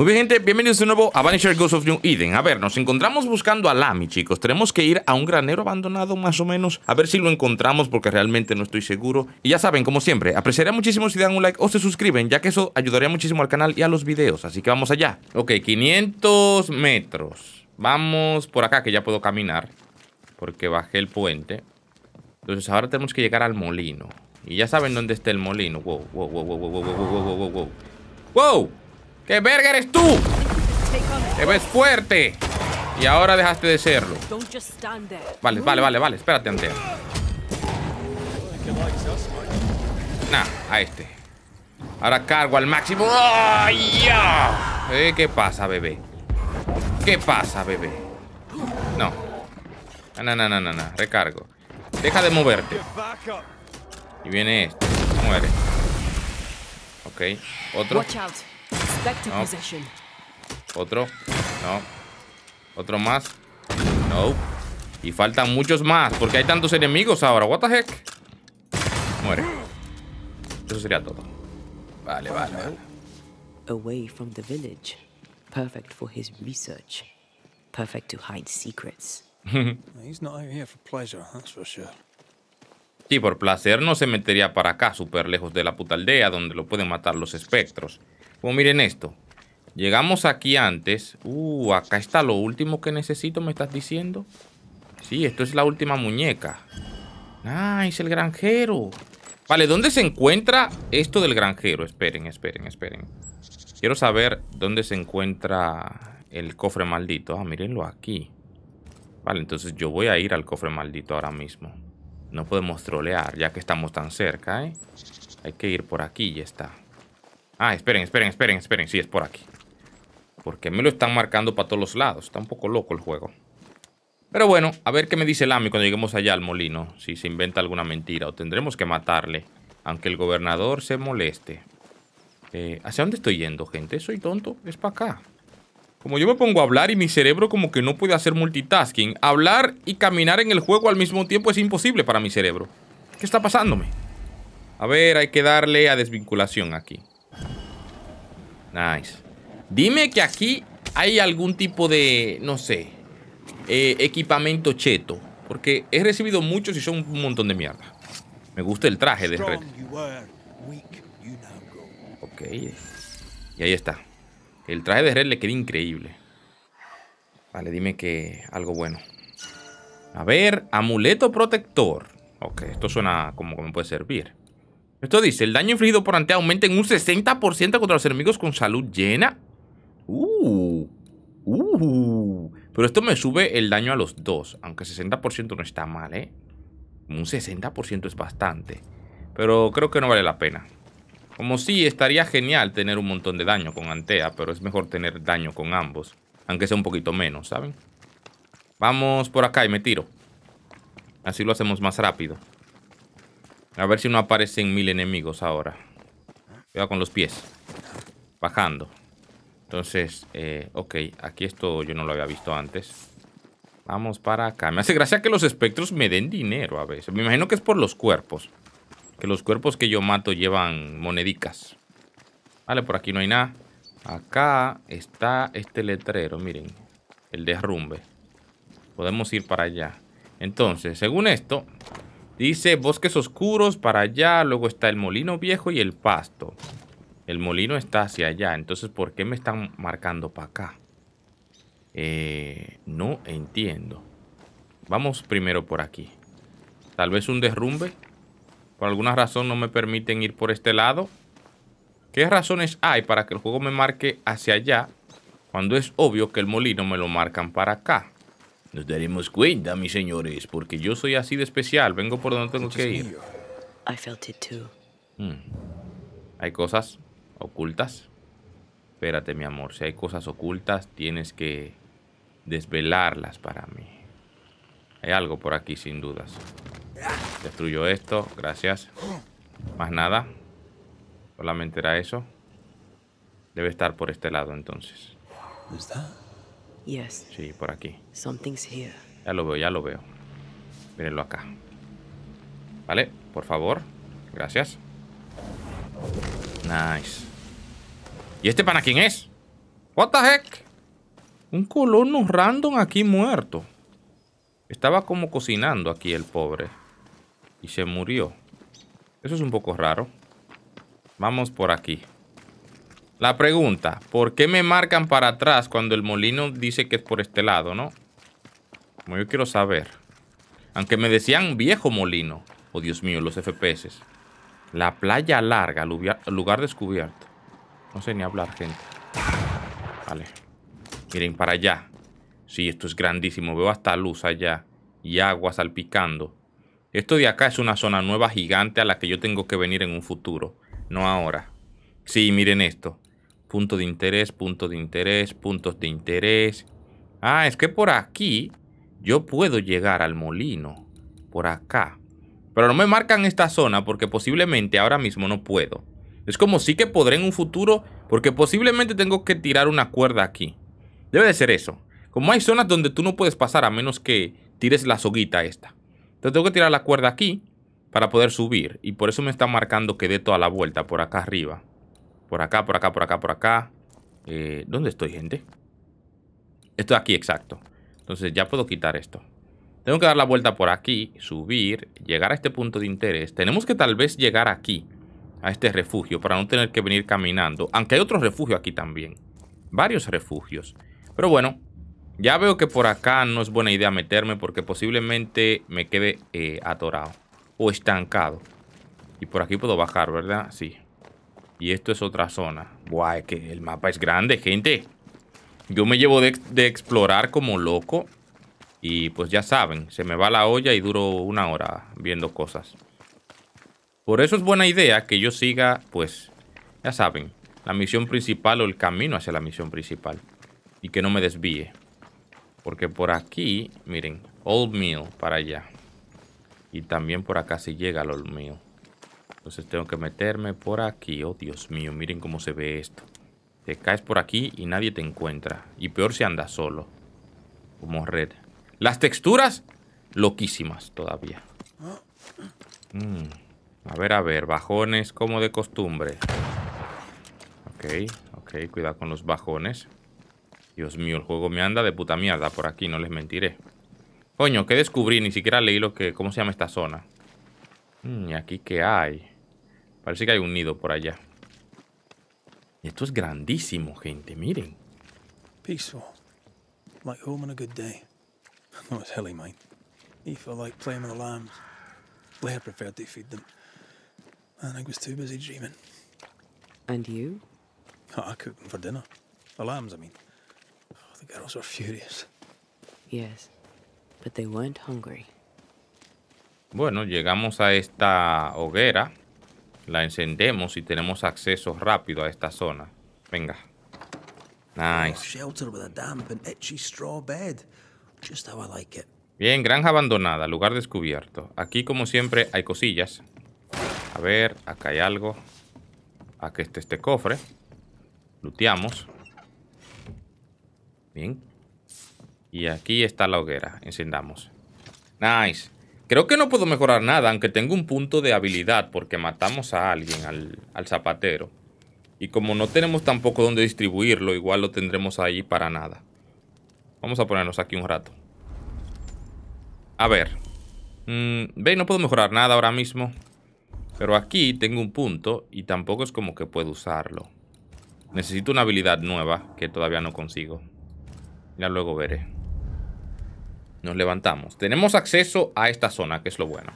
Muy bien gente, bienvenidos de nuevo a Vanisher Ghost of New Eden A ver, nos encontramos buscando a Lamy chicos Tenemos que ir a un granero abandonado más o menos A ver si lo encontramos porque realmente no estoy seguro Y ya saben, como siempre, apreciaría muchísimo si dan un like o se suscriben Ya que eso ayudaría muchísimo al canal y a los videos Así que vamos allá Ok, 500 metros Vamos por acá que ya puedo caminar Porque bajé el puente Entonces ahora tenemos que llegar al molino Y ya saben dónde está el molino Wow, wow, wow, wow, wow, wow, wow, wow, wow, wow Wow ¿Qué verga eres tú? Te ves fuerte. Y ahora dejaste de serlo. Vale, vale, vale, vale. Espérate, Antea. Nah, a este. Ahora cargo al máximo. ¡Ay eh, ¿Qué pasa, bebé? ¿Qué pasa, bebé? No. No, no, no, no, Recargo. Deja de moverte. Y viene este. Muere. Ok. Otro. Otro. No. Otro más. No. Y faltan muchos más. Porque hay tantos enemigos ahora. What the heck? Muere. Eso sería todo. Vale, vale, vale. Away from the village. Perfect for his research. Perfect to hide secrets. He's not here for pleasure, that's for sure. Sí, por placer no se metería para acá, súper lejos de la puta aldea, donde lo pueden matar los espectros. Pues miren esto. Llegamos aquí antes. Uh, acá está lo último que necesito, me estás diciendo. Sí, esto es la última muñeca. Ah, es el granjero. Vale, ¿dónde se encuentra esto del granjero? Esperen, esperen, esperen. Quiero saber dónde se encuentra el cofre maldito. Ah, mírenlo aquí. Vale, entonces yo voy a ir al cofre maldito ahora mismo. No podemos trolear, ya que estamos tan cerca, ¿eh? Hay que ir por aquí, ya está. Ah, esperen, esperen, esperen, esperen. Sí, es por aquí. Porque me lo están marcando para todos los lados. Está un poco loco el juego. Pero bueno, a ver qué me dice Lami cuando lleguemos allá al molino. Si se inventa alguna mentira o tendremos que matarle. Aunque el gobernador se moleste. Eh, ¿Hacia dónde estoy yendo, gente? ¿Soy tonto? Es para acá. Como yo me pongo a hablar y mi cerebro como que no puede hacer multitasking. Hablar y caminar en el juego al mismo tiempo es imposible para mi cerebro. ¿Qué está pasándome? A ver, hay que darle a desvinculación aquí. Nice. Dime que aquí hay algún tipo de, no sé, eh, equipamiento cheto. Porque he recibido muchos y son un montón de mierda. Me gusta el traje de Red. Ok. Y ahí está. El traje de Red le queda increíble. Vale, dime que algo bueno. A ver, amuleto protector. Ok, esto suena como que me puede servir. Esto dice, el daño infligido por Antea aumenta en un 60% contra los enemigos con salud llena. Uh, uh. Pero esto me sube el daño a los dos, aunque 60% no está mal, ¿eh? Un 60% es bastante. Pero creo que no vale la pena. Como si estaría genial tener un montón de daño con Antea, pero es mejor tener daño con ambos. Aunque sea un poquito menos, ¿saben? Vamos por acá y me tiro. Así lo hacemos más rápido. A ver si no aparecen mil enemigos ahora. Cuidado con los pies. Bajando. Entonces, eh, ok, aquí esto yo no lo había visto antes. Vamos para acá. Me hace gracia que los espectros me den dinero a veces. Me imagino que es por los cuerpos. Que los cuerpos que yo mato llevan monedicas. Vale, por aquí no hay nada. Acá está este letrero, miren. El derrumbe. Podemos ir para allá. Entonces, según esto, Dice bosques oscuros para allá, luego está el molino viejo y el pasto. El molino está hacia allá, entonces ¿por qué me están marcando para acá? Eh, no entiendo. Vamos primero por aquí. Tal vez un derrumbe. Por alguna razón no me permiten ir por este lado. ¿Qué razones hay para que el juego me marque hacia allá cuando es obvio que el molino me lo marcan para acá? Nos daremos cuenta, mis señores, porque yo soy así de especial. Vengo por donde tengo que ir. Hmm. Hay cosas ocultas. Espérate, mi amor. Si hay cosas ocultas, tienes que desvelarlas para mí. Hay algo por aquí, sin dudas. Destruyo esto. Gracias. Más nada. Solamente era eso. Debe estar por este lado, entonces. ¿Está? Sí, por aquí. Ya lo veo, ya lo veo. Mírenlo acá. ¿Vale? Por favor. Gracias. Nice. ¿Y este pana quién es? What the heck? Un colono random aquí muerto. Estaba como cocinando aquí el pobre. Y se murió. Eso es un poco raro. Vamos por aquí. La pregunta, ¿por qué me marcan para atrás cuando el molino dice que es por este lado, no? Como yo quiero saber. Aunque me decían viejo molino. Oh, Dios mío, los FPS. La playa larga, lugar descubierto. No sé ni hablar, gente. Vale. Miren, para allá. Sí, esto es grandísimo. Veo hasta luz allá. Y agua salpicando. Esto de acá es una zona nueva gigante a la que yo tengo que venir en un futuro. No ahora. Sí, miren esto. Punto de interés, punto de interés, puntos de interés. Ah, es que por aquí yo puedo llegar al molino. Por acá. Pero no me marcan esta zona porque posiblemente ahora mismo no puedo. Es como sí que podré en un futuro porque posiblemente tengo que tirar una cuerda aquí. Debe de ser eso. Como hay zonas donde tú no puedes pasar a menos que tires la soguita esta. Entonces tengo que tirar la cuerda aquí para poder subir. Y por eso me está marcando que dé toda la vuelta por acá arriba. Por acá, por acá, por acá, por acá. Eh, ¿Dónde estoy, gente? Estoy aquí, exacto. Entonces ya puedo quitar esto. Tengo que dar la vuelta por aquí, subir, llegar a este punto de interés. Tenemos que tal vez llegar aquí, a este refugio, para no tener que venir caminando. Aunque hay otro refugio aquí también. Varios refugios. Pero bueno, ya veo que por acá no es buena idea meterme porque posiblemente me quede eh, atorado o estancado. Y por aquí puedo bajar, ¿verdad? Sí. Y esto es otra zona. Guay, que el mapa es grande, gente. Yo me llevo de, explorar como loco. Y pues ya saben, se me va la olla y duro una hora viendo cosas. Por eso es buena idea que yo siga, pues, ya saben, la misión principal o el camino hacia la misión principal. Y que no me desvíe. Porque por aquí, miren, Old Mill para allá. Y también por acá se llega al Old Mill. Entonces tengo que meterme por aquí. Oh, Dios mío, miren cómo se ve esto. Te caes por aquí y nadie te encuentra. Y peor si andas solo. Como red. Las texturas, loquísimas todavía. Mm. A ver, a ver. Bajones como de costumbre. Ok, ok. Cuidado con los bajones. Dios mío, el juego me anda de puta mierda por aquí. No les mentiré. Coño, ¿qué descubrí? Ni siquiera leí lo que... ¿Cómo se llama esta zona? Mm, ¿Y aquí qué hay? Parece que hay un nido por allá. Esto es grandísimo, gente. Miren. Peaceful. Like home on a good day. No, it's hilly, mate. He felt like playing with the lambs. Blair preferred to feed them. And I was too busy dreaming. And you? Oh, I cooked them for dinner. The lambs, I mean. Oh, the girls were furious. Yes, but they weren't hungry. Bueno, llegamos a esta hoguera. La encendemos y tenemos acceso rápido a esta zona. Venga. Nice. Oh, Bien, granja abandonada, lugar descubierto. Aquí, como siempre, hay cosillas. A ver, acá hay algo. Aquí está este cofre. Luteamos. Bien. Y aquí está la hoguera. Encendamos. Nice. Creo que no puedo mejorar nada, aunque tengo un punto de habilidad, porque matamos a alguien, al, zapatero. Y como no tenemos tampoco dónde distribuirlo, igual lo tendremos ahí para nada. Vamos a ponernos aquí un rato. A ver. Mm, ¿Veis? No puedo mejorar nada ahora mismo. Pero aquí tengo un punto y tampoco es como que puedo usarlo. Necesito una habilidad nueva que todavía no consigo. Ya luego veré. Nos levantamos. Tenemos acceso a esta zona, que es lo bueno.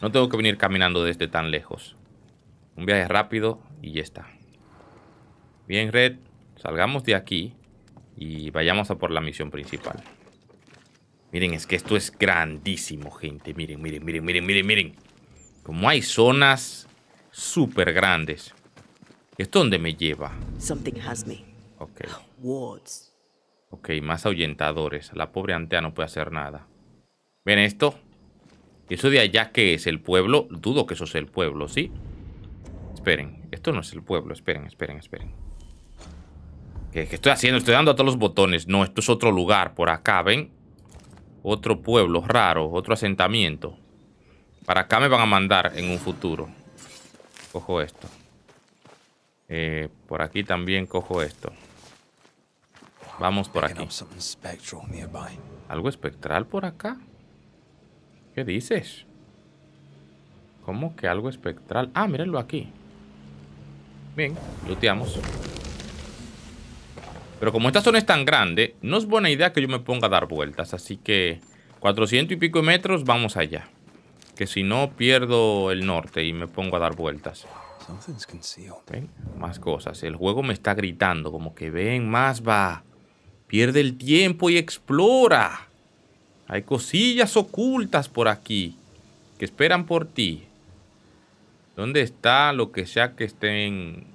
No tengo que venir caminando desde tan lejos. Un viaje rápido y ya está. Bien, Red. Salgamos de aquí y vayamos a por la misión principal. Miren, es que esto es grandísimo, gente. Miren, miren, miren, miren, miren, miren. Como hay zonas súper grandes. ¿Esto dónde me lleva? Something has me. Ok. Ok, más ahuyentadores. La pobre Antea no puede hacer nada. ¿Ven esto? Eso de allá que es el pueblo. Dudo que eso sea el pueblo, ¿sí? Esperen, esto no es el pueblo. Esperen, esperen, esperen. ¿Qué, estoy haciendo? Estoy dando a todos los botones. No, esto es otro lugar. Por acá, ¿ven? Otro pueblo raro, otro asentamiento. Para acá me van a mandar en un futuro. Cojo esto. Eh, por aquí también cojo esto. Vamos por aquí. ¿Algo espectral por acá? ¿Qué dices? ¿Cómo que algo espectral? Ah, mírenlo aquí. Bien, looteamos. Pero como esta zona es tan grande, no es buena idea que yo me ponga a dar vueltas. Así que 400 y pico de metros, vamos allá. Que si no, pierdo el norte y me pongo a dar vueltas. Más cosas. El juego me está gritando, como que ven, más va. Pierde el tiempo y explora. Hay cosillas ocultas por aquí que esperan por ti. ¿Dónde está lo que sea que estén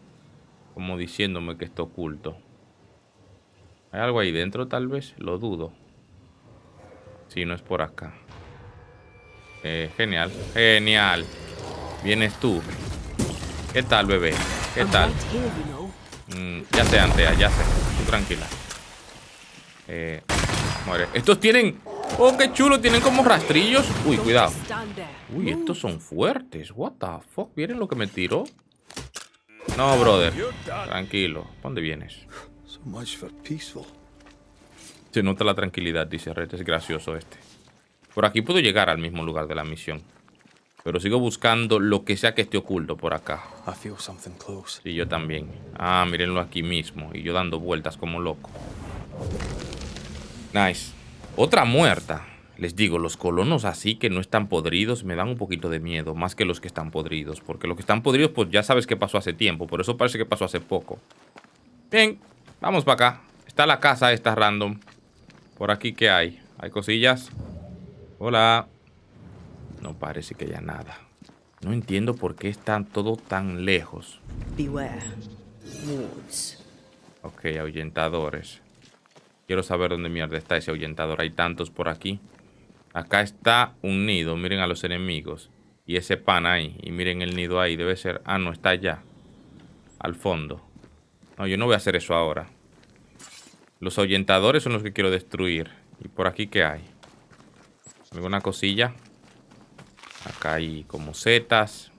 como diciéndome que está oculto? ¿Hay algo ahí dentro tal vez? Lo dudo. Si no es por acá. Eh, genial, genial. Vienes tú. ¿Qué tal, bebé? ¿Qué tal? Mm, ya sé, Antea, ya sé. Tú tranquila. Eh, muere. Estos tienen... ¡Oh, qué chulo! Tienen como rastrillos. Uy, cuidado. Uy, estos son fuertes. What the fuck? ¿Vieron lo que me tiró? No, brother. Tranquilo. ¿Dónde vienes? Se nota la tranquilidad, dice Red. Es gracioso este. Por aquí puedo llegar al mismo lugar de la misión. Pero sigo buscando lo que sea que esté oculto por acá. Y yo también. Ah, mírenlo aquí mismo. Y yo dando vueltas como loco. Nice. Otra muerta. Les digo, los colonos así que no están podridos me dan un poquito de miedo, más que los que están podridos. Porque los que están podridos, pues ya sabes que pasó hace tiempo, Por eso parece que pasó hace poco. Bien, vamos para acá. Está la casa esta random. Por aquí, ¿qué hay? ¿Hay cosillas? Hola. No parece que haya nada. No entiendo por qué están todo tan lejos. Beware. Ok, ahuyentadores. Quiero saber dónde mierda está ese ahuyentador. Hay tantos por aquí. Acá está un nido. Miren a los enemigos. Y ese pan ahí. Y miren el nido ahí. Debe ser... Ah, no, está allá. Al fondo. No, yo no voy a hacer eso ahora. Los ahuyentadores son los que quiero destruir. ¿Y por aquí qué hay? ¿Alguna cosilla? Acá hay como setas.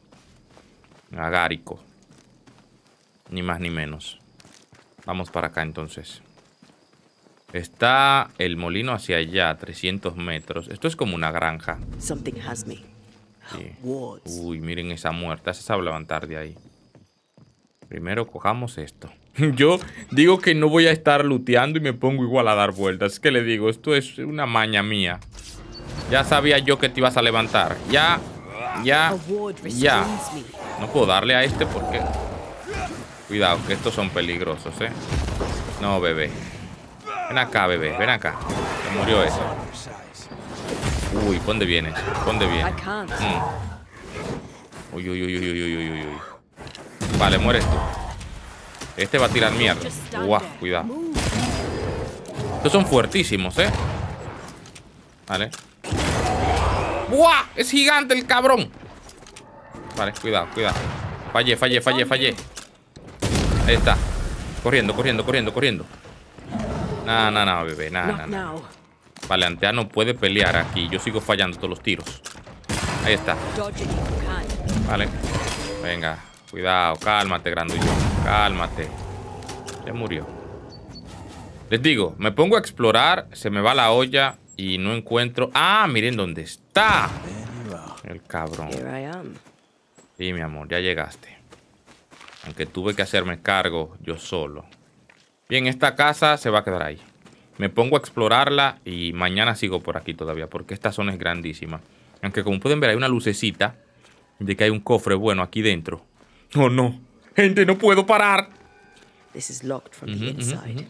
Agárico. Ni más ni menos. Vamos para acá entonces. Está el molino hacia allá, 300 metros. Esto es como una granja. Uy, miren esa muerta. Se sabe levantar de ahí. Primero cojamos esto. Yo digo que no voy a estar luteando y me pongo igual a dar vueltas. Es que le digo, esto es una maña mía. Ya sabía yo que te ibas a levantar. Ya, ya, ya. No puedo darle a este porque... Cuidado, que estos son peligrosos, ¿eh? No, bebé. Ven acá, bebé, ven acá. murió eso. Uy, ¿pon dónde vienes? ¿Pon dónde vienes? Mm. Uy, uy, uy, uy, uy, uy, uy, Vale, muere esto Este va a tirar mierda. Guau, cuidado. Estos son fuertísimos, ¿eh? Vale. ¡Buah! Es gigante el cabrón. Vale, cuidado, cuidado. Fallé, fallé, fallé, fallé. Ahí está. Corriendo, corriendo, corriendo, corriendo. No, no, no, bebé, nada, no, no. Antea ah, no puede pelear aquí. Yo sigo fallando todos los tiros. Ahí está. Vale. Venga, cuidado, cálmate, grandullón. Cálmate. Ya murió. Les digo, me pongo a explorar, se me va la olla y no encuentro... ¡Ah, miren dónde está! El cabrón. Sí, mi amor, ya llegaste. Aunque tuve que hacerme cargo yo solo. Bien, esta casa se va a quedar ahí. Me pongo a explorarla y mañana sigo por aquí todavía porque esta zona es grandísima. Aunque como pueden ver hay una lucecita de que hay un cofre bueno aquí dentro. ¡Oh no! ¡Gente, no puedo parar! is locked from the inside.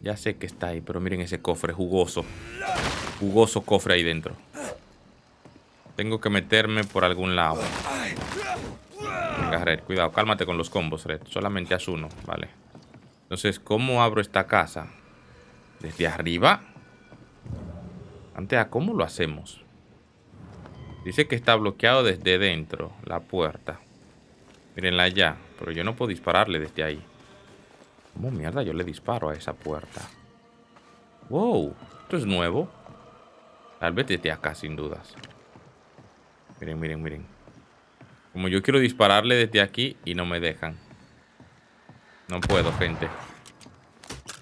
Ya sé que está ahí, pero miren ese cofre jugoso. Jugoso cofre ahí dentro. Tengo que meterme por algún lado. Venga, Red, cuidado. Cálmate con los combos, Red. Solamente haz uno, vale. Entonces, ¿cómo abro esta casa? ¿Desde arriba? Antes, cómo lo hacemos? Dice que está bloqueado desde dentro la puerta. Mírenla ya, Pero yo no puedo dispararle desde ahí. ¿Cómo mierda yo le disparo a esa puerta? ¡Wow! Esto es nuevo. Tal vez desde acá, sin dudas. Miren, miren, miren. Como yo quiero dispararle desde aquí y no me dejan. No puedo, gente.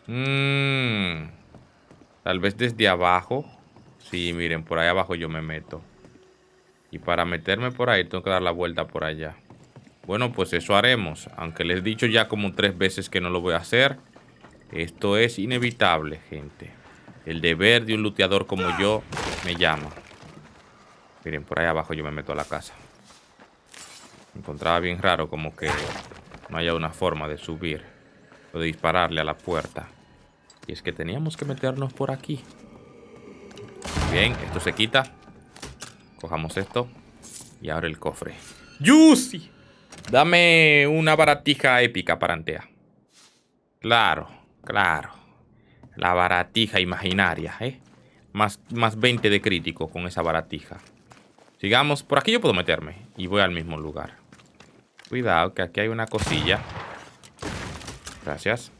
Mm. Tal vez desde abajo. Sí, miren, por ahí abajo yo me meto. Y para meterme por ahí tengo que dar la vuelta por allá. Bueno, pues eso haremos. Aunque les he dicho ya como tres veces que no lo voy a hacer. Esto es inevitable, gente. El deber de un luteador como yo me llama. Miren, por ahí abajo yo me meto a la casa. Me encontraba bien raro como que no haya una forma de subir o de dispararle a la puerta. Y es que teníamos que meternos por aquí. Bien, esto se quita. Cojamos esto. Y ahora el cofre. ¡Yusi! Dame una baratija épica para Antea. Claro, claro. La baratija imaginaria, ¿eh? Más, más 20 de crítico con esa baratija. Sigamos. Por aquí yo puedo meterme. Y voy al mismo lugar. Cuidado, que aquí hay una cosilla. Gracias.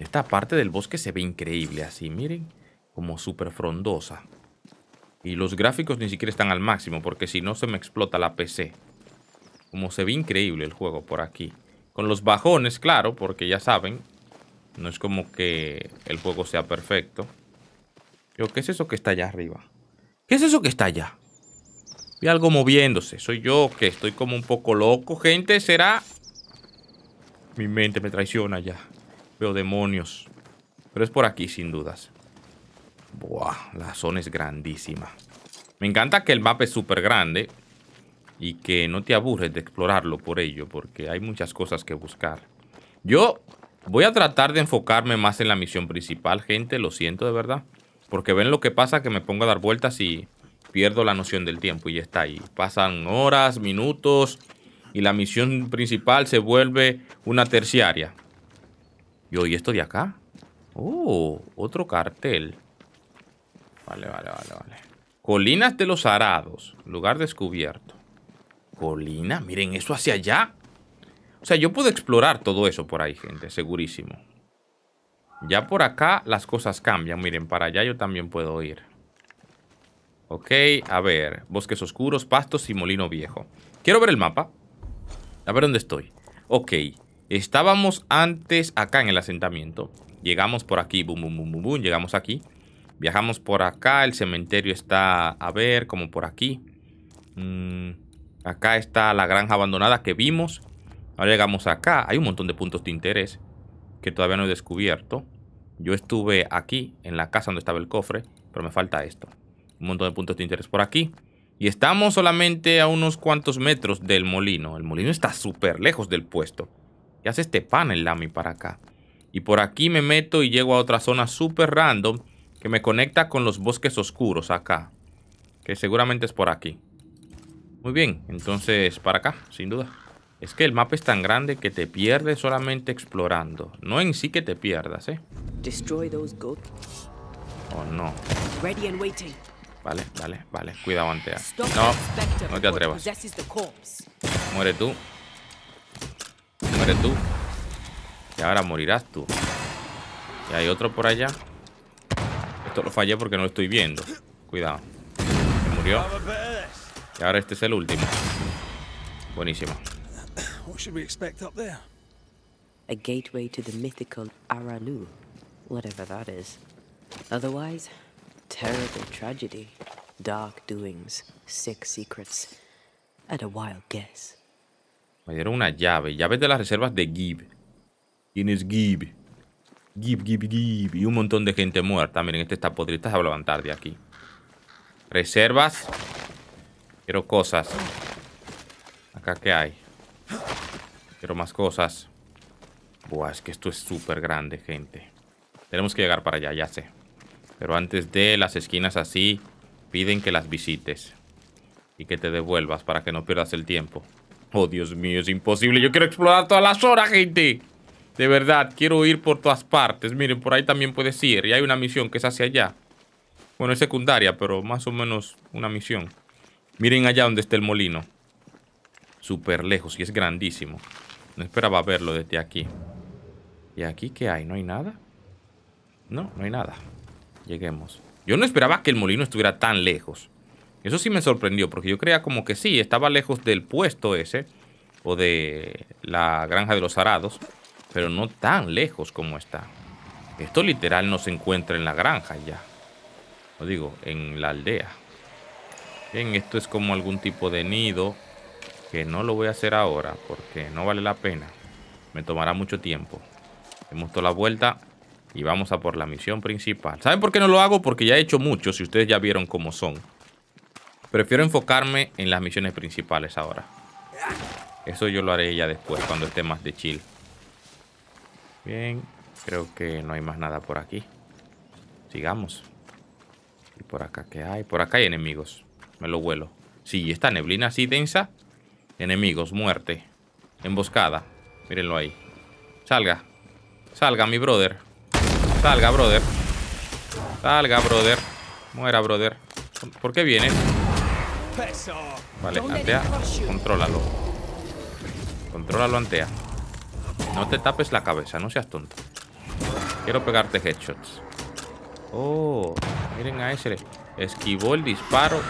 Esta parte del bosque se ve increíble así, miren. Como súper frondosa. Y los gráficos ni siquiera están al máximo, porque si no se me explota la PC. Como se ve increíble el juego por aquí. Con los bajones, claro, porque ya saben. No es como que el juego sea perfecto. Yo, ¿qué es eso que está allá arriba? ¿Qué es eso que está allá? Vi algo moviéndose. Soy yo que estoy como un poco loco, gente. ¿Será? Mi mente me traiciona ya. Veo demonios. Pero es por aquí, sin dudas. Buah, la zona es grandísima. Me encanta que el mapa es súper grande y que no te aburres de explorarlo por ello, porque hay muchas cosas que buscar. Yo voy a tratar de enfocarme más en la misión principal, gente, lo siento de verdad, porque ven lo que pasa que me pongo a dar vueltas y pierdo la noción del tiempo y está ahí. Pasan horas, minutos y la misión principal se vuelve una terciaria. Yo, ¿y esto de acá? Oh, otro cartel. Vale, vale, vale, vale. Colinas de los Arados, lugar descubierto. Colina, miren eso hacia allá. O sea, yo puedo explorar todo eso por ahí, gente, segurísimo. Ya por acá las cosas cambian. Miren, para allá yo también puedo ir. Ok, a ver. Bosques oscuros, pastos y molino viejo. Quiero ver el mapa. A ver dónde estoy. Ok. Estábamos antes acá en el asentamiento. Llegamos por aquí. Boom, boom, boom, boom, boom. Llegamos aquí. Viajamos por acá. El cementerio está, a ver, como por aquí. Mm, acá está la granja abandonada que vimos. Ahora llegamos acá. Hay un montón de puntos de interés que todavía no he descubierto. Yo estuve aquí, en la casa donde estaba el cofre, pero me falta esto un montón de puntos de interés por aquí. Y estamos solamente a unos cuantos metros del molino. El molino está súper lejos del puesto. Y hace este panel, Lami para acá? Y por aquí me meto y llego a otra zona súper random que me conecta con los bosques oscuros acá. Que seguramente es por aquí. Muy bien, entonces para acá, sin duda. Es que el mapa es tan grande que te pierdes solamente explorando. No en sí que te pierdas, ¿eh? Oh, no. Ready and waiting. Vale, vale, vale. Cuidado, Antea. No, no te atrevas. Muere tú. Muere tú. Y ahora morirás tú. Y hay otro por allá. Esto lo fallé porque no lo estoy viendo. Cuidado. Se murió. Y ahora este es el último. Buenísimo. A Otherwise, terrible tragedy, dark doings, secrets, a wild guess. Me dieron una llave, llaves de las reservas de Gibb. ¿Quién es Gibb? Gibb, Gibb, Gibb. Y un montón de gente muerta. Miren, este está podrido. Este a levantar de aquí. Reservas. Quiero cosas. Acá, ¿qué hay? Quiero más cosas. Buah, es que esto es súper grande, gente. Tenemos que llegar para allá, ya sé. Pero antes de las esquinas así, piden que las visites. Y que te devuelvas para que no pierdas el tiempo. Oh, Dios mío, es imposible. Yo quiero explorar todas las horas, gente. De verdad, quiero ir por todas partes. Miren, por ahí también puedes ir. Y hay una misión que es hacia allá. Bueno, es secundaria, pero más o menos una misión. Miren allá donde está el molino. Súper lejos y es grandísimo. No esperaba verlo desde aquí. ¿Y aquí qué hay? ¿No hay nada? No, no hay nada lleguemos. Yo no esperaba que el molino estuviera tan lejos. Eso sí me sorprendió, porque yo creía como que sí, estaba lejos del puesto ese, o de la granja de los arados, pero no tan lejos como está. Esto literal no se encuentra en la granja ya. O digo, en la aldea. Bien, esto es como algún tipo de nido, que no lo voy a hacer ahora, porque no vale la pena. Me tomará mucho tiempo. Hemos dado la vuelta y vamos a por la misión principal. ¿Saben por qué no lo hago? Porque ya he hecho mucho, si ustedes ya vieron cómo son. Prefiero enfocarme en las misiones principales ahora. Eso yo lo haré ya después, cuando esté más de chill. Bien, creo que no hay más nada por aquí. Sigamos. ¿Y por acá qué hay? Por acá hay enemigos. Me lo vuelo. Sí, esta neblina así densa. Enemigos, muerte. Emboscada. Mírenlo ahí. Salga. Salga, mi brother. Salga, brother. Salga, brother. Muera, brother. ¿Por qué viene? Vale, Antea, contrólalo. Contrólalo, Antea. No te tapes la cabeza, no seas tonto. Quiero pegarte headshots. Oh, miren a ese. Esquivó el disparo.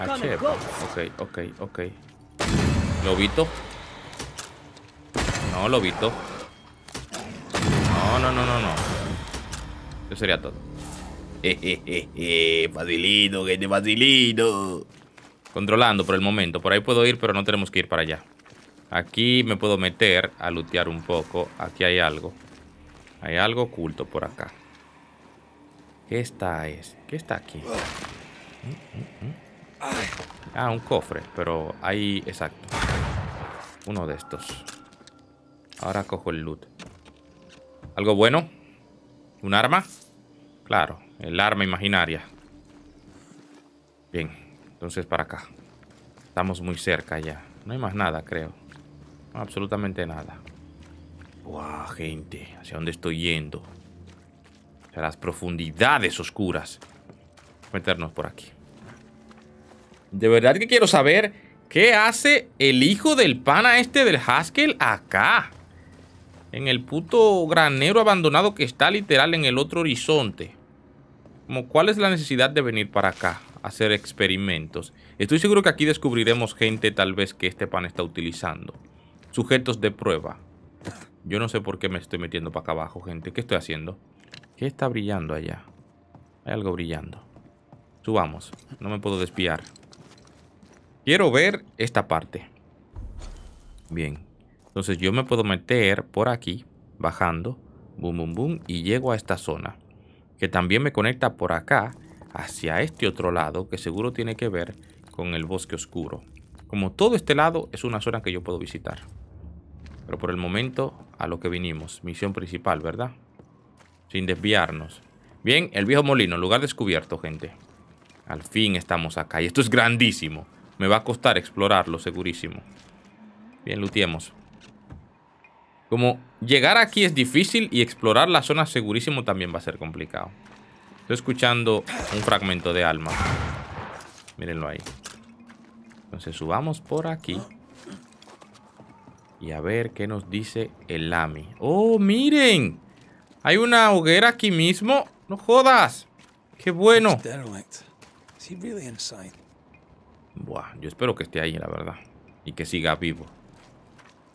Ah, ok, ok, ok. Lobito. No, lobito. No, no, no, no, no. Eso sería todo. Eh, eh, eh, facilito, gente, facilito. Controlando por el momento. Por ahí puedo ir, pero no tenemos que ir para allá. Aquí me puedo meter a lootear un poco. Aquí hay algo. Hay algo oculto por acá. ¿Qué está es? ¿Qué está aquí? Oh. Mm, mm, mm. Ah, un cofre, pero ahí Exacto. Uno de estos. Ahora cojo el loot. ¿Algo bueno? ¿Un arma? Claro, el arma imaginaria. Bien, entonces para acá. Estamos muy cerca ya. No hay más nada, creo. absolutamente nada. Guau, gente. ¿Hacia dónde estoy yendo? A las profundidades oscuras. Meternos por aquí. De verdad que quiero saber qué hace el hijo del pana este del Haskell acá en el puto granero abandonado que está literal en el otro horizonte. Como, ¿Cuál es la necesidad de venir para acá a hacer experimentos? Estoy seguro que aquí descubriremos gente tal vez que este pan está utilizando. Sujetos de prueba. Yo no sé por qué me estoy metiendo para acá abajo, gente. ¿Qué estoy haciendo? ¿Qué está brillando allá? Hay algo brillando. Subamos. No me puedo desviar. Quiero ver esta parte. Bien. Entonces yo me puedo meter por aquí, bajando, boom, boom, boom, y llego a esta zona, que también me conecta por acá, hacia este otro lado, que seguro tiene que ver con el bosque oscuro. Como todo este lado es una zona que yo puedo visitar. Pero por el momento, a lo que vinimos, misión principal, ¿verdad? Sin desviarnos. Bien, el viejo molino, lugar descubierto, gente. Al fin estamos acá, y esto es grandísimo. Me va a costar explorarlo, segurísimo. Bien, luteemos. Como llegar aquí es difícil y explorar la zona segurísimo también va a ser complicado. Estoy escuchando un fragmento de alma. Mírenlo ahí. Entonces subamos por aquí. Y a ver qué nos dice el Lami. ¡Oh, miren! Hay una hoguera aquí mismo. ¡No jodas! ¡Qué bueno! Buah, yo espero que esté ahí, la verdad. Y que siga vivo.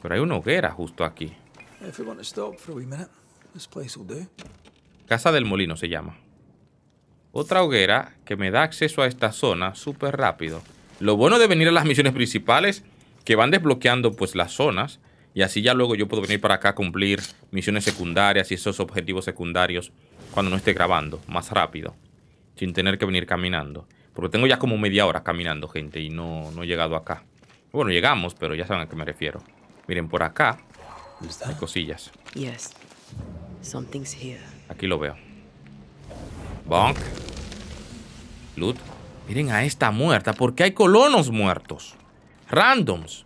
Pero hay una hoguera justo aquí. Casa del Molino se llama. Otra hoguera que me da acceso a esta zona súper rápido. Lo bueno de venir a las misiones principales, que van desbloqueando pues las zonas, y así ya luego yo puedo venir para acá a cumplir misiones secundarias y esos objetivos secundarios cuando no esté grabando, más rápido, sin tener que venir caminando. Porque tengo ya como media hora caminando, gente, y no, no he llegado acá. Bueno, llegamos, pero ya saben a qué me refiero. Miren, por acá hay cosillas. Aquí lo veo. Bonk. Loot. Miren a esta muerta, porque hay colonos muertos. Randoms.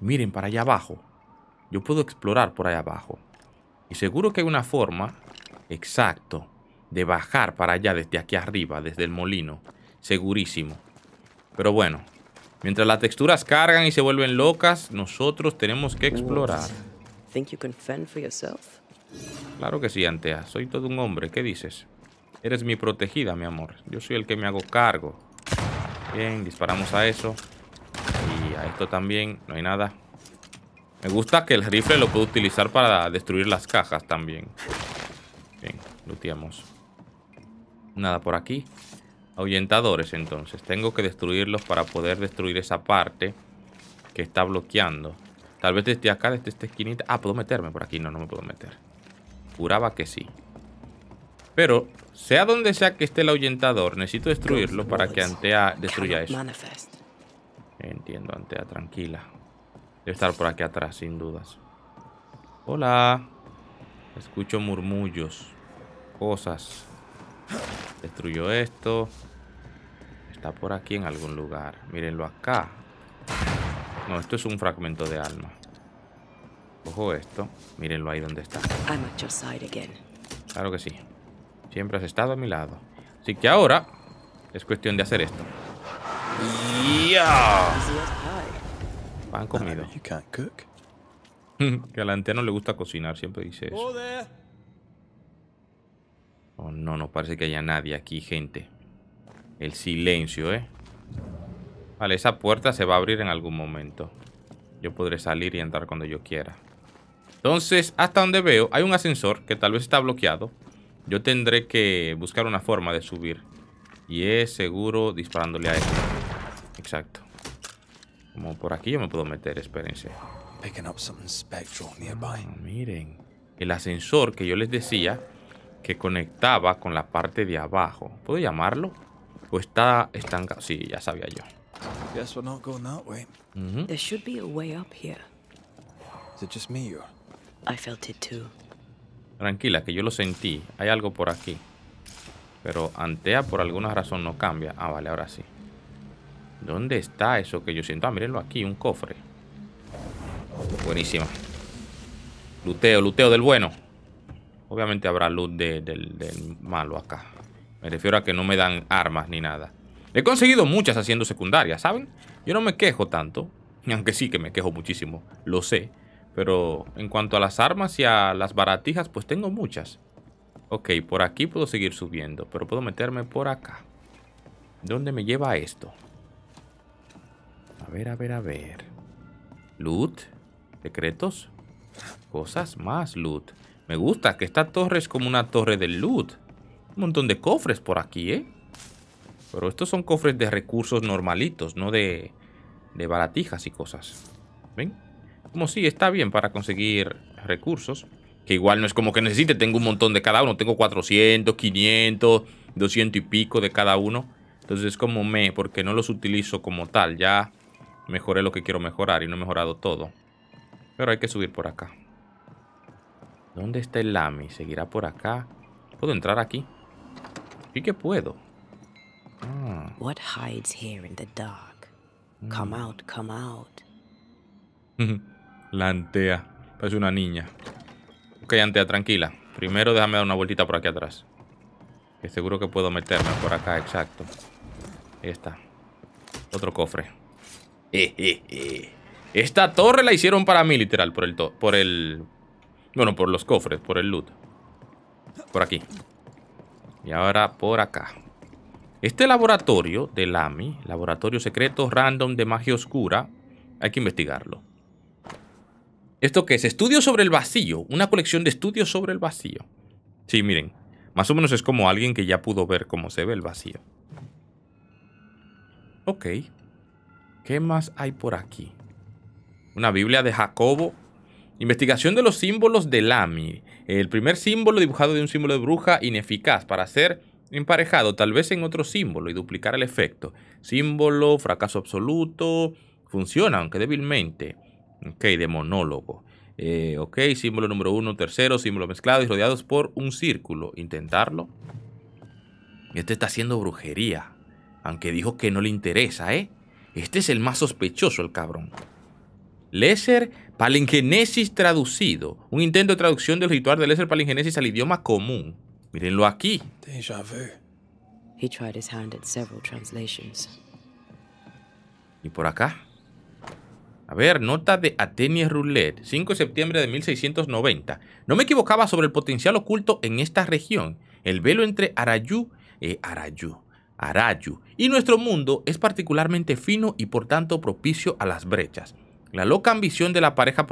Miren para allá abajo. Yo puedo explorar por allá abajo. Y seguro que hay una forma, exacto, de bajar para allá desde aquí arriba, desde el molino. Segurísimo. Pero bueno, mientras las texturas cargan y se vuelven locas, nosotros tenemos que explorar. Claro que sí, Antea. Soy todo un hombre. ¿Qué dices? Eres mi protegida, mi amor. Yo soy el que me hago cargo. Bien, disparamos a eso. Y a esto también. No hay nada. Me gusta que el rifle lo puedo utilizar para destruir las cajas también. Bien, looteamos. Nada por aquí. Ahuyentadores, entonces. Tengo que destruirlos para poder destruir esa parte que está bloqueando. Tal vez desde acá, desde esta esquinita. Ah, ¿puedo meterme por aquí? No, no me puedo meter. Juraba que sí. Pero, sea donde sea que esté el ahuyentador, necesito destruirlo para que Antea destruya eso. Entiendo, Antea, tranquila. Debe estar por aquí atrás, sin dudas. Hola. Escucho murmullos. Cosas. Destruyo esto. Está por aquí en algún lugar. Mírenlo acá. No, esto es un fragmento de alma. Cojo esto. Mírenlo ahí donde está. Claro que sí. Siempre has estado a mi lado. Así que ahora es cuestión de hacer esto. ¡Ya! Pan comido. que a no le gusta cocinar, siempre dice eso. Oh, no, no parece que haya nadie aquí, gente. El silencio, ¿eh? Vale, esa puerta se va a abrir en algún momento. Yo podré salir y entrar cuando yo quiera. Entonces, hasta donde veo, hay un ascensor que tal vez está bloqueado. Yo tendré que buscar una forma de subir. Y es seguro disparándole a él. Exacto. Como por aquí yo me puedo meter, espérense. Ah, miren, el ascensor que yo les decía que conectaba con la parte de abajo. ¿Puedo llamarlo? ¿O está estancado? Sí, ya sabía yo we're not going that way. Mm-hmm. There should be a way up here. Is it just me or? I felt it too. Tranquila, que yo lo sentí. Hay algo por aquí. Pero Antea por alguna razón no cambia. Ah, vale, ahora sí. ¿Dónde está eso que yo siento? Ah, mírenlo aquí, un cofre. Buenísima. Luteo, luteo del bueno. Obviamente habrá luz del, del malo acá. Me refiero a que no me dan armas ni nada. He conseguido muchas haciendo secundaria, ¿saben? Yo no me quejo tanto, aunque sí que me quejo muchísimo, lo sé. Pero en cuanto a las armas y a las baratijas, pues tengo muchas. Ok, por aquí puedo seguir subiendo, pero puedo meterme por acá. ¿Dónde me lleva esto? A ver, a ver, a ver. Loot, secretos, cosas más loot. Me gusta que esta torre es como una torre de loot. Un montón de cofres por aquí, ¿eh? Pero estos son cofres de recursos normalitos, no de, baratijas y cosas. ¿Ven? Como si sí, está bien para conseguir recursos. Que igual no es como que necesite, tengo un montón de cada uno. Tengo 400, 500, 200 y pico de cada uno. Entonces es como me, porque no los utilizo como tal. Ya mejoré lo que quiero mejorar y no he mejorado todo. Pero hay que subir por acá. ¿Dónde está el Lami? ¿Seguirá por acá? ¿Puedo entrar aquí? Sí que puedo. Hmm. What hides here in the dark? Come hmm. out, La antea. Parece una niña. Ok, antea, tranquila. Primero déjame dar una vueltita por aquí atrás. Que seguro que puedo meterme por acá, exacto. Ahí está. Otro cofre. Esta torre la hicieron para mí, literal, por el... por el Bueno, por los cofres, por el loot. Por aquí. Y ahora por acá. Este laboratorio de Lami, Laboratorio Secreto Random de Magia Oscura, hay que investigarlo. ¿Esto qué es? Estudios sobre el vacío. Una colección de estudios sobre el vacío. Sí, miren. Más o menos es como alguien que ya pudo ver cómo se ve el vacío. Ok. ¿Qué más hay por aquí? Una Biblia de Jacobo. Investigación de los símbolos de Lami. El primer símbolo dibujado de un símbolo de bruja ineficaz para hacer emparejado tal vez en otro símbolo y duplicar el efecto. Símbolo, fracaso absoluto, funciona, aunque débilmente. Ok, de monólogo. Eh, ok, símbolo número uno, tercero, símbolo mezclado y rodeados por un círculo. Intentarlo. Este está haciendo brujería. Aunque dijo que no le interesa, ¿eh? Este es el más sospechoso, el cabrón. Lesser Palingenesis traducido. Un intento de traducción del ritual de Lesser Palingenesis al idioma común. Mírenlo aquí. Y por acá. A ver, nota de Atene Roulette, 5 de septiembre de 1690. No me equivocaba sobre el potencial oculto en esta región. El velo entre Arayú, y eh, Arayú, Arayu y nuestro mundo es particularmente fino y por tanto propicio a las brechas. La loca ambición de la pareja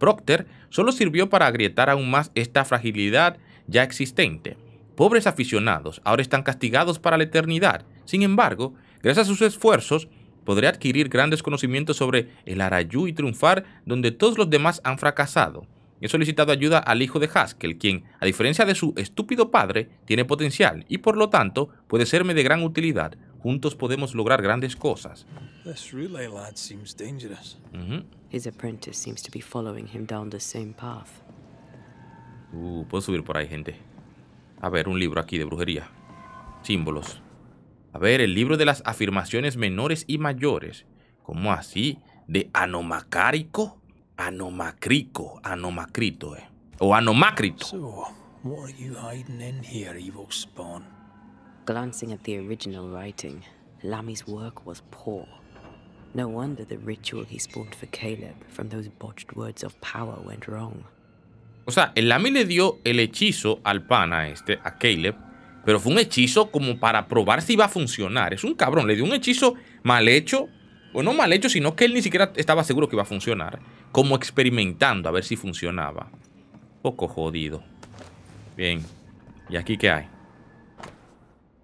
Procter solo sirvió para agrietar aún más esta fragilidad ya existente pobres aficionados ahora están castigados para la eternidad. Sin embargo, gracias a sus esfuerzos, podré adquirir grandes conocimientos sobre el Arayú y triunfar donde todos los demás han fracasado. He solicitado ayuda al hijo de Haskell, quien, a diferencia de su estúpido padre, tiene potencial y por lo tanto puede serme de gran utilidad. Juntos podemos lograr grandes cosas. His apprentice seems to be following him down the same path. Uh, puedo subir por ahí, gente. A ver, un libro aquí de brujería. Símbolos. A ver, el libro de las afirmaciones menores y mayores. ¿Cómo así? ¿De anomacárico? Anomacrico, anomacrito, eh. O anomacrito. So, what are you hiding in here, evil spawn? Glancing at the original writing, Lammy's work was poor. No wonder the ritual he spawned for Caleb from those botched words of power went wrong. O sea, el Lami le dio el hechizo al pana este, a Caleb, pero fue un hechizo como para probar si iba a funcionar. Es un cabrón, le dio un hechizo mal hecho, o no mal hecho, sino que él ni siquiera estaba seguro que iba a funcionar. Como experimentando a ver si funcionaba. Poco jodido. Bien. ¿Y aquí qué hay?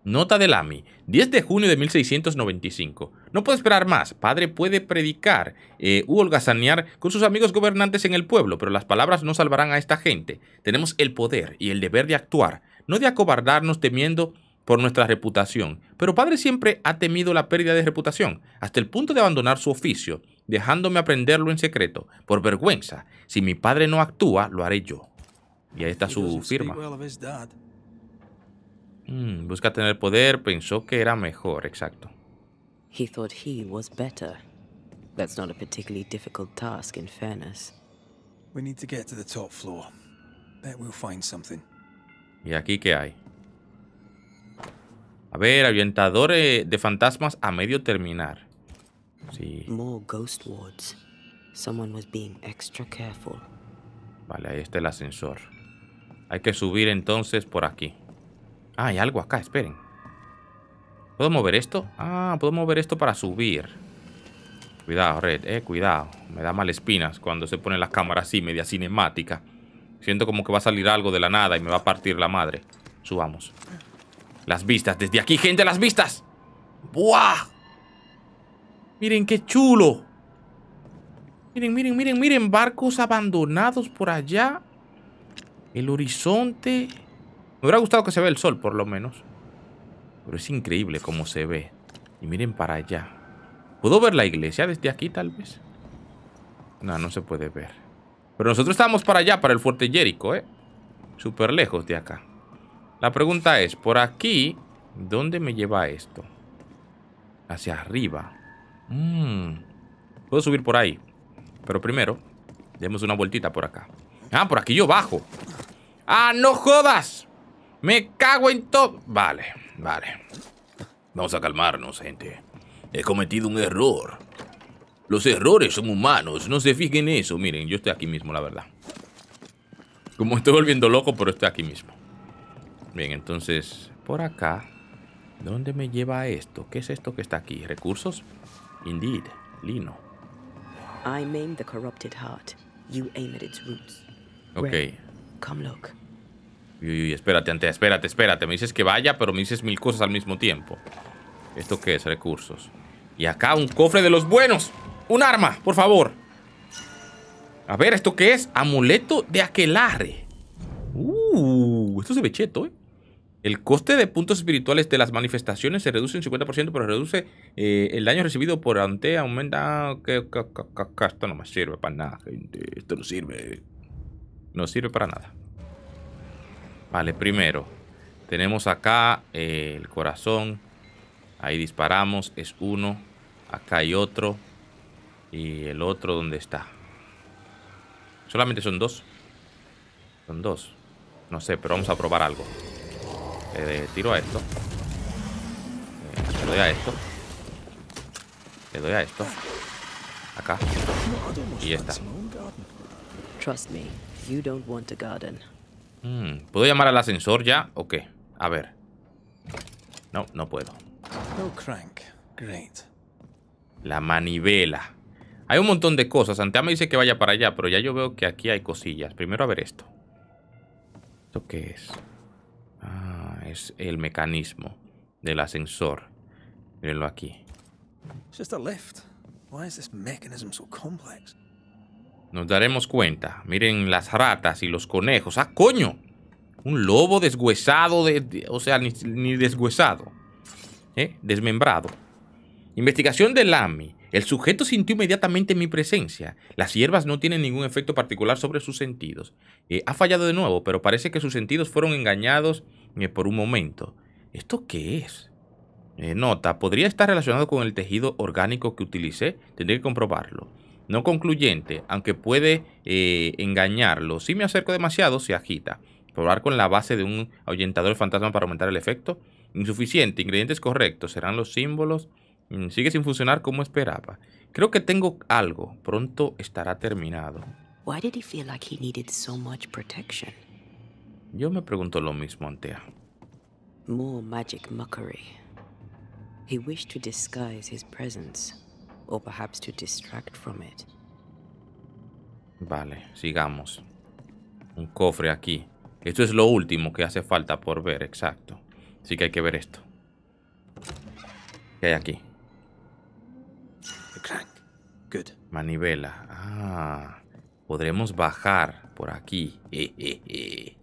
Nota de Lami. 10 de junio de 1695. No puedo esperar más. Padre puede predicar eh, u con sus amigos gobernantes en el pueblo, pero las palabras no salvarán a esta gente. Tenemos el poder y el deber de actuar, no de acobardarnos temiendo por nuestra reputación. Pero padre siempre ha temido la pérdida de reputación, hasta el punto de abandonar su oficio, dejándome aprenderlo en secreto, por vergüenza. Si mi padre no actúa, lo haré yo. Y ahí está su firma. Mm, busca tener poder, pensó que era mejor, exacto. He thought he was better. That's not a particularly difficult task, in fairness. We need to get to the top floor. Bet we'll find something. ¿Y aquí qué hay? A ver, avientador de fantasmas a medio terminar. Sí. More ghost wards. Someone was being extra careful. Vale, ahí está el ascensor. Hay que subir entonces por aquí. Ah, hay algo acá, esperen. ¿Puedo mover esto? Ah, puedo mover esto para subir. Cuidado, Red, eh, cuidado. Me da mal espinas cuando se ponen las cámaras así, media cinemática. Siento como que va a salir algo de la nada y me va a partir la madre. Subamos. Las vistas, desde aquí, gente, las vistas. ¡Buah! Miren qué chulo. Miren, miren, miren, miren. Barcos abandonados por allá. El horizonte. Me hubiera gustado que se vea el sol, por lo menos. Pero es increíble cómo se ve. Y miren para allá. ¿Puedo ver la iglesia desde aquí, tal vez? No, no se puede ver. Pero nosotros estábamos para allá, para el fuerte Jerico, ¿eh? Súper lejos de acá. La pregunta es, por aquí, ¿dónde me lleva esto? Hacia arriba. Mmm. Puedo subir por ahí. Pero primero, demos una vueltita por acá. Ah, por aquí yo bajo. ¡Ah, no jodas! Me cago en todo. Vale, vale. Vamos a calmarnos, gente. He cometido un error. Los errores son humanos. No se fijen en eso. Miren, yo estoy aquí mismo, la verdad. Como estoy volviendo loco, pero estoy aquí mismo. Bien, entonces, por acá. ¿Dónde me lleva esto? ¿Qué es esto que está aquí? ¿Recursos? Indeed, Lino. I the corrupted heart. You aim at its roots. Ok. come look. Uy, uy, espérate, Antea, espérate, espérate. Me dices que vaya, pero me dices mil cosas al mismo tiempo. ¿Esto qué es? Recursos. Y acá un cofre de los buenos. Un arma, por favor. A ver, ¿esto qué es? Amuleto de aquelarre. Uh, esto es ve cheto, ¿eh? El coste de puntos espirituales de las manifestaciones se reduce un 50%, pero reduce eh, el daño recibido por Antea. Aumenta... esto no me sirve para nada, gente. Esto no sirve. No sirve para nada. Vale, primero, tenemos acá eh, el corazón. Ahí disparamos, es uno. Acá hay otro. Y el otro, ¿dónde está? Solamente son dos. Son dos. No sé, pero vamos a probar algo. tiro a esto. Eh, le doy a esto. Le doy a esto. Acá. Y ya está. me, don't want Mm, ¿Puedo llamar al ascensor ya o qué? A ver. No, no puedo. La manivela. Hay un montón de cosas. Antea me dice que vaya para allá, pero ya yo veo que aquí hay cosillas. Primero a ver esto. ¿Esto qué es? Ah, es el mecanismo del ascensor. Mirenlo aquí. Just a lift. Why so complex? nos daremos cuenta. Miren las ratas y los conejos. ¡Ah, coño! Un lobo deshuesado, o sea, ni, ni ¿eh? Desmembrado. Investigación de Lamy. El sujeto sintió inmediatamente mi presencia. Las hierbas no tienen ningún efecto particular sobre sus sentidos. Eh, ha fallado de nuevo, pero parece que sus sentidos fueron engañados eh, por un momento. ¿Esto qué es? nota, podría estar relacionado con el tejido orgánico que utilicé. Tendré que comprobarlo no concluyente, aunque puede eh, engañarlo. Si me acerco demasiado, se agita. Probar con la base de un ahuyentador fantasma para aumentar el efecto. Insuficiente, ingredientes correctos, serán los símbolos. Mm, sigue sin funcionar como esperaba. Creo que tengo algo. Pronto estará terminado. Yo me pregunto lo mismo, Antea. More magic muckery. He wished to disguise his presence. O perhaps to distract from Vale, sigamos. Un cofre aquí. Esto es lo último que hace falta por ver, exacto. Así que hay que ver esto. ¿Qué hay aquí? Manivela. Ah. Podremos bajar por aquí. Eh, eh, eh.